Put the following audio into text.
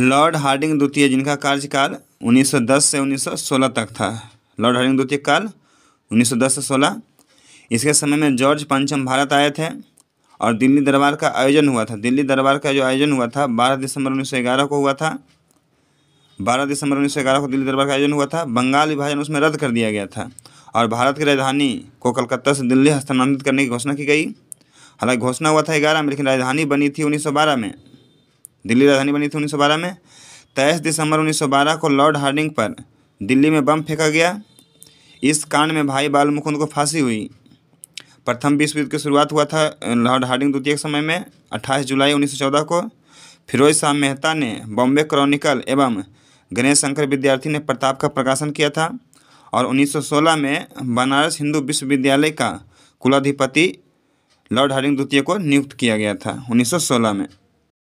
Lord Hardinge द्वितीय जिनका कार्यकाल 1910 से 1916 तक था लॉर्ड हार्डिंग द्वितीय काल 1910 से 16 इसके समय में जॉर्ज पंचम भारत आए थे और दिल्ली दरबार का आयोजन हुआ था दिल्ली दरबार का जो आयोजन हुआ था 12 दिसंबर 1911 को हुआ था 12 दिसंबर 1911 को दिल्ली दरबार का आयोजन हुआ था बंगाल विभाजन उसमें रद्द कर दिया गया था और भारत की राजधानी को कलकत्ता से दिल्ली हस्तांतरित करने की घोषणा की गई हालांकि घोषणा हुआ था ग्यारह में लेकिन राजधानी बनी थी उन्नीस में दिल्ली राजधानी बनी थी उन्नीस में तेईस दिसंबर उन्नीस को लॉर्ड हार्डिंग पर दिल्ली में बम फेंका गया इस कांड में भाई बाल मुकुंद को फांसी हुई प्रथम विश्व युद्ध की शुरुआत हुआ था लॉर्ड हार्डिंग द्वितीय के समय में अट्ठाईस जुलाई 1914 को फिरोज शाह मेहता ने बॉम्बे क्रॉनिकल एवं गणेश शंकर विद्यार्थी ने प्रताप का प्रकाशन किया था और 1916 में बनारस हिंदू विश्वविद्यालय का कुलाधिपति लॉर्ड हार्डिंग द्वितीय को नियुक्त किया गया था उन्नीस में